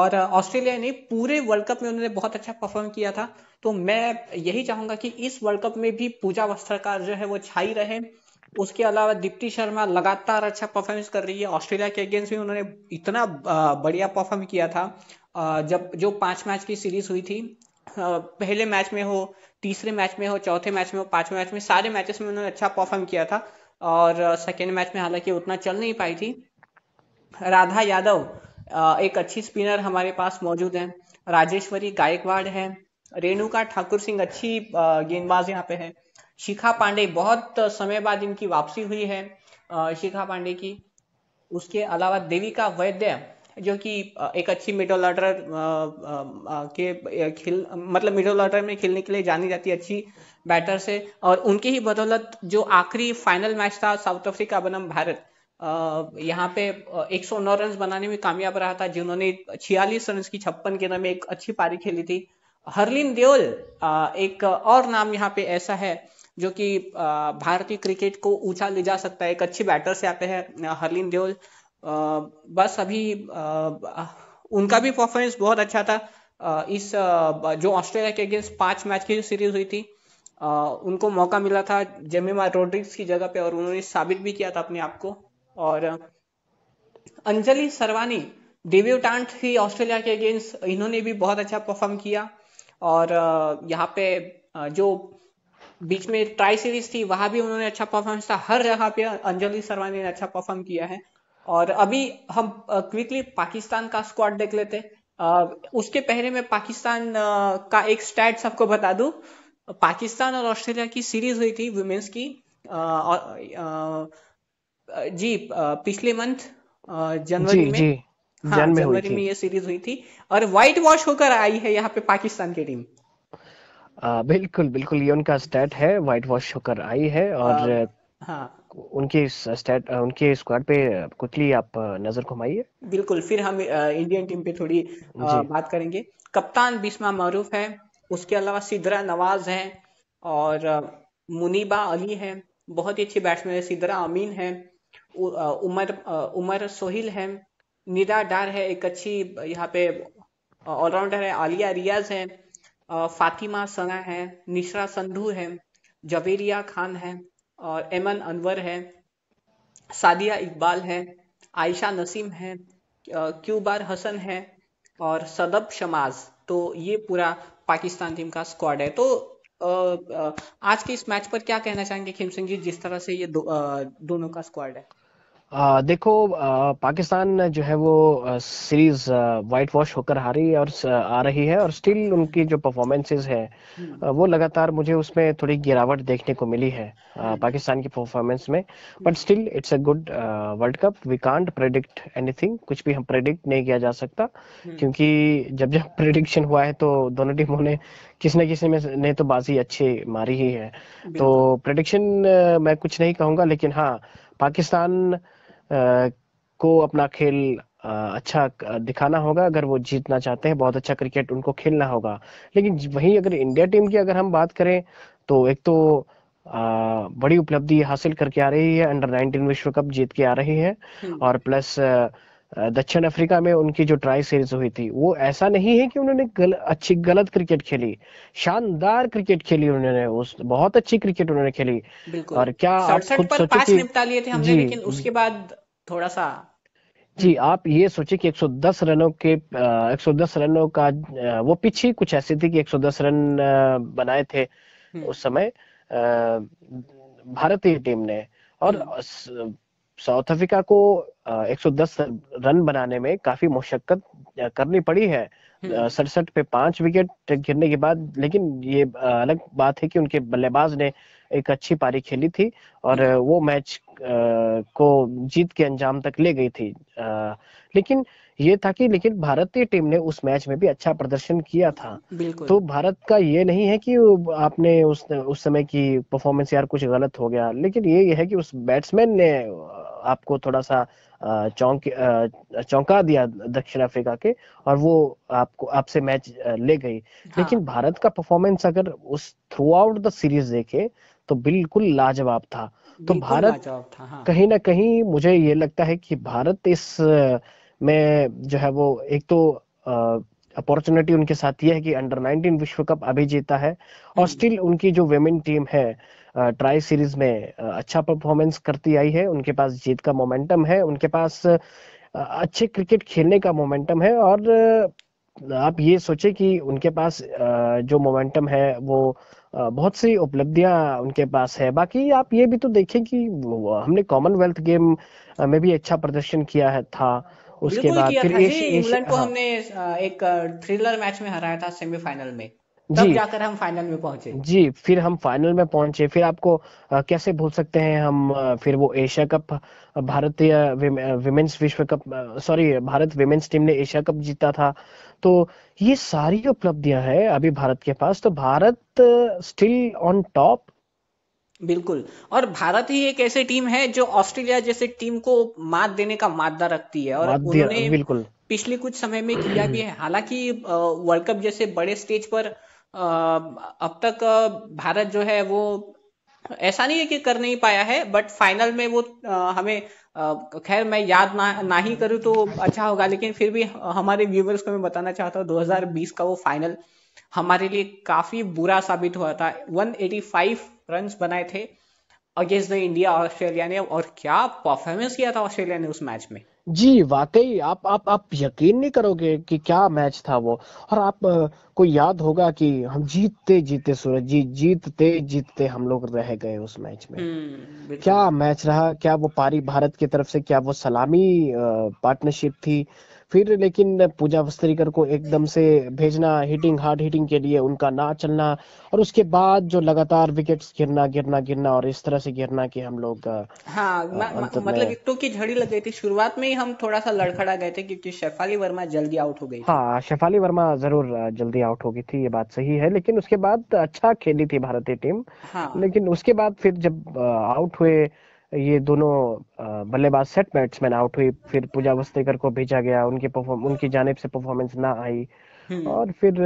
और ऑस्ट्रेलिया ने पूरे वर्ल्ड कप में उन्होंने बहुत अच्छा परफॉर्म किया था तो मैं यही चाहूंगा कि इस वर्ल्ड कप में भी पूजा वस्त्रकार जो है वो छाई रहे उसके अलावा दीप्ति शर्मा लगातार अच्छा परफॉर्मेंस कर रही है ऑस्ट्रेलिया के अगेंस्ट भी उन्होंने इतना बढ़िया परफॉर्म किया था जब जो पांच मैच की सीरीज हुई थी पहले मैच में हो तीसरे मैच में हो चौथे मैच में हो पांचवें मैच में सारे मैचेस में उन्होंने अच्छा परफॉर्म किया था और सेकेंड मैच में हालांकि उतना चल नहीं पाई थी राधा यादव एक अच्छी स्पिनर हमारे पास मौजूद है राजेश्वरी गायकवाड़ है रेणुका ठाकुर सिंह अच्छी गेंदबाज यहाँ पे है शिखा पांडे बहुत समय बाद इनकी वापसी हुई है शिखा पांडे की उसके अलावा देविका वैद्य जो कि एक अच्छी मिडल ऑर्डर के खेल मतलब मिडल ऑर्डर में खेलने के लिए जानी जाती है अच्छी बैटर से और उनके ही बदौलत जो आखिरी फाइनल मैच था साउथ अफ्रीका बनम भारत यहाँ पे एक सौ नौ रन बनाने में कामयाब रहा था जिन्होंने छियालीस रन की छप्पन के में एक अच्छी पारी खेली थी हरलिन देओल एक और नाम यहाँ पे ऐसा है जो कि भारतीय क्रिकेट को ऊंचा ले जा सकता है एक अच्छी बैटर से आते हैं हरलिन देओल बस अभी उनका भी परफॉर्मेंस बहुत अच्छा था इस जो ऑस्ट्रेलिया के अगेंस्ट पांच मैच की जो सीरीज हुई थी उनको मौका मिला था जेमिमा रोड्रिक्स की जगह पे और उन्होंने साबित भी किया था अपने आप को और अंजलि सरवानी डेब्यूटांट थी ऑस्ट्रेलिया के अगेंस्ट इन्होंने भी बहुत अच्छा परफॉर्म किया और यहाँ पे जो बीच में ट्राई सीरीज थी वहां भी उन्होंने अच्छा परफॉर्मेंस था हर जगह पे अंजलि सरवानी ने अच्छा परफॉर्म किया है और अभी हम क्विकली पाकिस्तान का स्क्वाड देख लेते उसके पहले मैं पाकिस्तान का एक स्टैट सबको बता दू पाकिस्तान और ऑस्ट्रेलिया की सीरीज हुई थी वुमेन्स की जी पिछले मंथ जनवरी में हाँ, में हुई जनवरी में ये सीरीज हुई थी और व्हाइट वॉश होकर आई है यहाँ पे पाकिस्तान की टीम आ, बिल्कुल बिल्कुल ये उनका स्टैट है व्हाइट वॉश होकर आई है और आ, हाँ उनके स्टेट उनके स्क्वाड पे क्विकली आप नजर घुमाइए बिल्कुल फिर हम इंडियन टीम पे थोड़ी बात करेंगे कप्तान बिस्मा मारूफ है उसके अलावा सिदरा नवाज है और मुनीबा अली है बहुत ही अच्छी बैट्समैन है सिदरा अमीन है उमर उमर सोहिल है निदा डार है एक अच्छी यहाँ पे ऑलराउंडर है आलिया रियाज है फातिमा सना है निशरा संधू है जवेरिया खान है और एमन अनवर है सादिया इकबाल है आयशा नसीम है क्यूबार हसन है और सदब शमाज तो ये पूरा पाकिस्तान टीम का स्क्वाड है तो आज के इस मैच पर क्या कहना चाहेंगे खेम सिंह जी जिस तरह से ये दो, दोनों का स्क्वाड है आ, देखो आ, पाकिस्तान जो है वो सीरीज वाइट वॉश होकर आ रही है और आ रही है और स्टिल उनकी जो परफॉर्मेंसेज है वो लगातार मुझे उसमें थोड़ी गिरावट देखने को मिली है आ, पाकिस्तान की परफॉर्मेंस में but still it's a good world cup we can't predict anything कुछ भी हम प्रेडिक्ट नहीं किया जा सकता हम्म। क्योंकि जब जब प्रेडिक्शन हुआ है तो दोनों टीमों ने किसी न किसी में ने तो बाजी अच्छी मारी ही है तो प्रेडिक्शन मैं कुछ नहीं कहूँगा लेकिन हाँ पाकिस्तान को अपना खेल अच्छा दिखाना होगा अगर वो जीतना चाहते हैं बहुत अच्छा क्रिकेट उनको खेलना होगा लेकिन वहीं अगर इंडिया टीम की अगर हम बात करें तो एक तो बड़ी उपलब्धि हासिल करके आ रही है अंडर 19 विश्व कप जीत के आ रही है हम्म। और प्लस आ, दक्षिण अफ्रीका में उनकी जो ट्राई सीरीज हुई थी वो ऐसा नहीं है कि उन्होंने गल, अच्छी गलत क्रिकेट खेली शानदार क्रिकेट खेली उन्होंने उस बहुत अच्छी क्रिकेट उन्होंने खेली और क्या आप खुद पर पास निपटा लिए थे हमने जी, लेकिन उसके बाद थोड़ा सा जी आप ये सोचिए कि 110 रनों के 110 रनों का वो पिच ही कुछ ऐसी थी कि 110 रन बनाए थे हम्म। उस समय भारतीय टीम ने और हम्म। साउथ अफ्रीका को 110 रन बनाने में काफी मुशक्कत करनी पड़ी है हम्म। सड़सठ पे पांच विकेट गिरने के बाद लेकिन ये अलग बात है कि उनके बल्लेबाज ने एक अच्छी पारी खेली थी और हम्म। वो मैच को जीत के अंजाम तक ले गई थी लेकिन ये था कि लेकिन भारतीय टीम ने उस मैच में भी अच्छा प्रदर्शन किया था तो भारत का ये नहीं है कि आपने उस उस समय की परफॉर्मेंस यार कुछ गलत हो गया लेकिन ये है कि उस बैट्समैन ने आपको थोड़ा सा चौंक चौंका दिया दक्षिण अफ्रीका के और वो आपको आपसे मैच ले गई हाँ। लेकिन भारत का परफॉर्मेंस अगर उस थ्रू आउट द सीरीज देखे तो बिल्कुल लाजवाब था तो भारत था, हाँ। कहीं ना कहीं मुझे ये लगता है कि भारत इस में जो है वो एक तो अपॉर्चुनिटी उनके साथ ये है कि अंडर 19 विश्व कप अभी जीता है और हम्म। स्टिल उनकी जो वेमेन टीम है ट्राई सीरीज में अच्छा परफॉर्मेंस करती आई है उनके पास जीत का मोमेंटम है उनके पास अच्छे क्रिकेट खेलने का मोमेंटम है और आप ये सोचे कि उनके पास जो मोमेंटम है वो बहुत सी उपलब्धियां उनके पास है बाकी आप ये भी तो देखें कि हमने कॉमनवेल्थ गेम में भी अच्छा प्रदर्शन किया है था उसके बाद फिर इंग्लैंड को हाँ। हमने एक थ्रिलर मैच में हराया था सेमीफाइनल में तब जाकर हम फाइनल में पहुंचे जी फिर हम फाइनल में पहुंचे फिर आपको आ, कैसे भूल सकते हैं हम आ, फिर वो एशिया कप भारतीय विमेन्स विश्व कप सॉरी भारत विमेन्स टीम ने एशिया कप जीता था तो ये सारी उपलब्धियां हैं अभी भारत के पास तो भारत स्टिल ऑन टॉप बिल्कुल और भारत ही एक ऐसी टीम है जो ऑस्ट्रेलिया जैसे टीम को मात देने का मादा रखती है और उन्होंने बिल्कुल पिछले कुछ समय में किया भी है हालांकि वर्ल्ड कप जैसे बड़े स्टेज पर अब तक भारत जो है वो ऐसा नहीं है कि कर नहीं पाया है बट फाइनल में वो हमें खैर मैं याद ना ना ही करूं तो अच्छा होगा लेकिन फिर भी हमारे व्यूवर्स को मैं बताना चाहता हूँ 2020 का वो फाइनल हमारे लिए काफी बुरा साबित हुआ था 185 एटी रन बनाए थे अगेंस्ट द इंडिया ऑस्ट्रेलिया ने और क्या परफॉर्मेंस किया था ऑस्ट्रेलिया ने उस मैच में जी वाकई आप आप आप यकीन नहीं करोगे कि क्या मैच था वो और आप को याद होगा कि हम जीतते जीतते सूरज जी जीतते जीतते हम लोग रह गए उस मैच में हम्म, क्या मैच रहा क्या वो पारी भारत की तरफ से क्या वो सलामी पार्टनरशिप थी फिर लेकिन पूजा वस्त्रीकर को एकदम से भेजना हिटिंग हार्ड हिटिंग के लिए उनका ना चलना और उसके बाद जो लगातार विकेट्स गिरना गिरना गिरना और इस तरह से गिरना कि हम लोग हाँ मतलब विकटों की झड़ी लग गई थी शुरुआत में ही हम थोड़ा सा लड़खड़ा गए थे क्योंकि शेफाली वर्मा जल्दी आउट हो गई हाँ शेफाली वर्मा जरूर जल्दी आउट हो गई थी ये बात सही है लेकिन उसके बाद अच्छा खेली थी भारतीय टीम हाँ। लेकिन उसके बाद फिर जब आउट हुए ये दोनों बल्लेबाज सेट बैट्समैन आउट हुई फिर पूजा वस्तेकर को भेजा गया उनकी उनकी जानब से परफॉर्मेंस ना आई हम्म। और फिर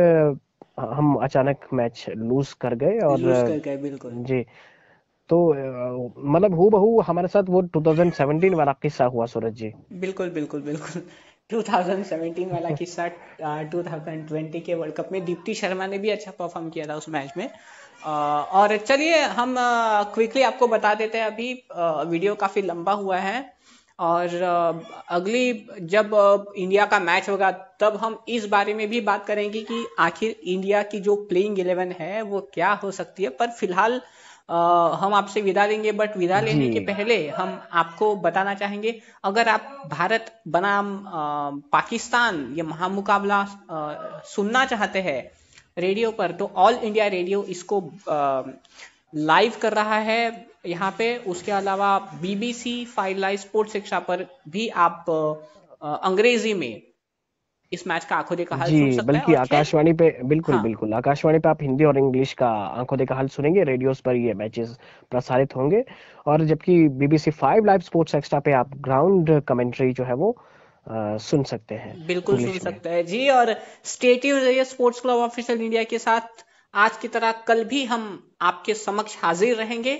हम अचानक मैच लूज कर गए और जी तो मतलब हु बहु हमारे साथ वो 2017 वाला किस्सा हुआ सूरज जी बिल्कुल बिल्कुल बिल्कुल 2017 वाला किस्सा 2020 के वर्ल्ड कप में दीप्ति शर्मा ने भी अच्छा परफॉर्म किया था उस मैच में और चलिए हम क्विकली आपको बता देते हैं अभी वीडियो काफ़ी लंबा हुआ है और अगली जब इंडिया का मैच होगा तब हम इस बारे में भी बात करेंगे कि आखिर इंडिया की जो प्लेइंग इलेवन है वो क्या हो सकती है पर फिलहाल हम आपसे विदा लेंगे बट विदा लेने के पहले हम आपको बताना चाहेंगे अगर आप भारत बनाम पाकिस्तान ये महामुकाबला सुनना चाहते हैं रेडियो पर तो ऑल इंडिया रेडियो इसको लाइव कर रहा है यहाँ पे उसके अलावा बीबीसी फाइव लाइव स्पोर्ट्स शिक्षा पर भी आप अंग्रेजी में इस मैच का आंखों देखा हाल सुन सकते बल्कि आकाशवाणी पे बिल्कुल हाँ। बिल्कुल आकाशवाणी पे आप हिंदी और इंग्लिश का आंखों देखा हाल सुनेंगे रेडियोस पर ये मैचेस प्रसारित होंगे और जबकि BBC five live sports extra पे आप ग्राउंड कमेंट्री जो है वो सुन सकते हैं बिल्कुल सुन सकते हैं जी और स्टेटिव रहिए स्पोर्ट्स क्लब ऑफिशियल इंडिया के साथ आज की तरह कल भी हम आपके समक्ष हाजिर रहेंगे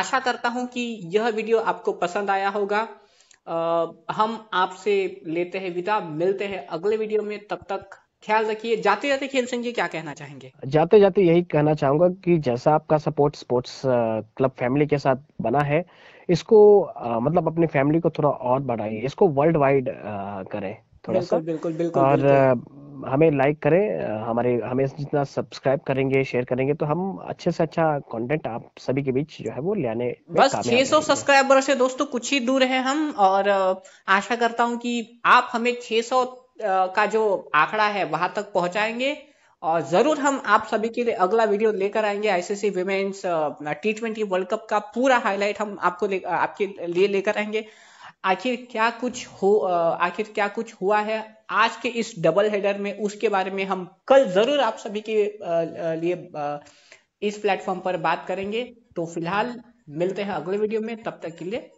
आशा करता हूं कि यह वीडियो आपको पसंद आया होगा आ, हम आपसे लेते हैं विदा मिलते हैं अगले वीडियो में तब तक ख्याल रखिए जाते जाते खेल सिंह जी क्या कहना चाहेंगे जाते जाते यही कहना चाहूंगा कि जैसा आपका सपोर्ट स्पोर्ट्स क्लब फैमिली के साथ बना है इसको आ, मतलब अपनी फैमिली को थोड़ा और बढ़ाइए इसको वर्ल्ड वाइड करें थोड़ा सा बिल्कुल बिल्कुल और बिल्कुल। हमें लाइक करें हमारे हमें जितना सब्सक्राइब करेंगे शेयर करेंगे तो हम अच्छे से अच्छा कंटेंट आप सभी के बीच जो है वो लाने बस 600 सब्सक्राइबर से दोस्तों कुछ ही दूर है हम और आशा करता हूं कि आप हमें 600 का जो आंकड़ा है वहां तक पहुंचाएंगे और जरूर हम आप सभी के लिए अगला वीडियो लेकर आएंगे ICC women's T twenty world cup का पूरा हाईलाइट हम आपको ले, आपके लिए लेकर आएंगे आखिर क्या कुछ हो आखिर क्या कुछ हुआ है आज के इस डबल हेडर में उसके बारे में हम कल जरूर आप सभी के लिए इस प्लेटफॉर्म पर बात करेंगे तो फिलहाल मिलते हैं अगले वीडियो में तब तक के लिए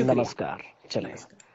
नमस्कार चले नमस्कार।